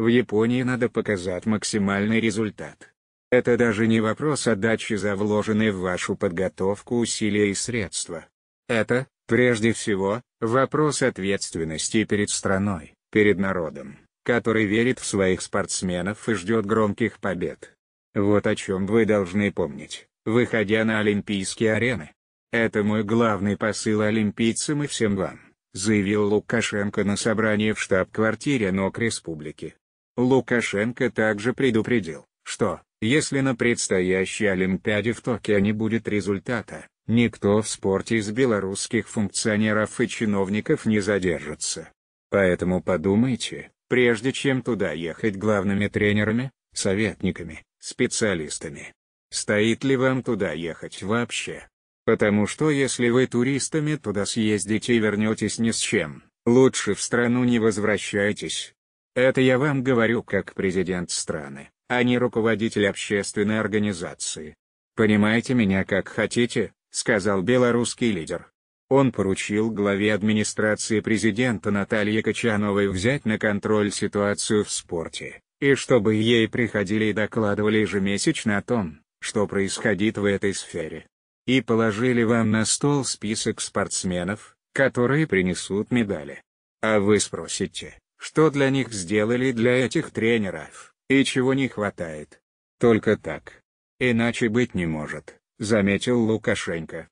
В Японии надо показать максимальный результат. Это даже не вопрос отдачи за вложенные в вашу подготовку усилия и средства. Это, прежде всего, вопрос ответственности перед страной, перед народом, который верит в своих спортсменов и ждет громких побед. Вот о чем вы должны помнить, выходя на олимпийские арены. Это мой главный посыл олимпийцам и всем вам, заявил Лукашенко на собрании в штаб-квартире НОК Республики. Лукашенко также предупредил, что, если на предстоящей Олимпиаде в Токио не будет результата, никто в спорте из белорусских функционеров и чиновников не задержится. Поэтому подумайте, прежде чем туда ехать главными тренерами, советниками, специалистами. Стоит ли вам туда ехать вообще? Потому что если вы туристами туда съездите и вернетесь ни с чем, лучше в страну не возвращайтесь. Это я вам говорю как президент страны, а не руководитель общественной организации. Понимаете меня как хотите, сказал белорусский лидер. Он поручил главе администрации президента Наталье Качановой взять на контроль ситуацию в спорте, и чтобы ей приходили и докладывали ежемесячно о том, что происходит в этой сфере. И положили вам на стол список спортсменов, которые принесут медали. А вы спросите, что для них сделали для этих тренеров, и чего не хватает. Только так. Иначе быть не может, заметил Лукашенко.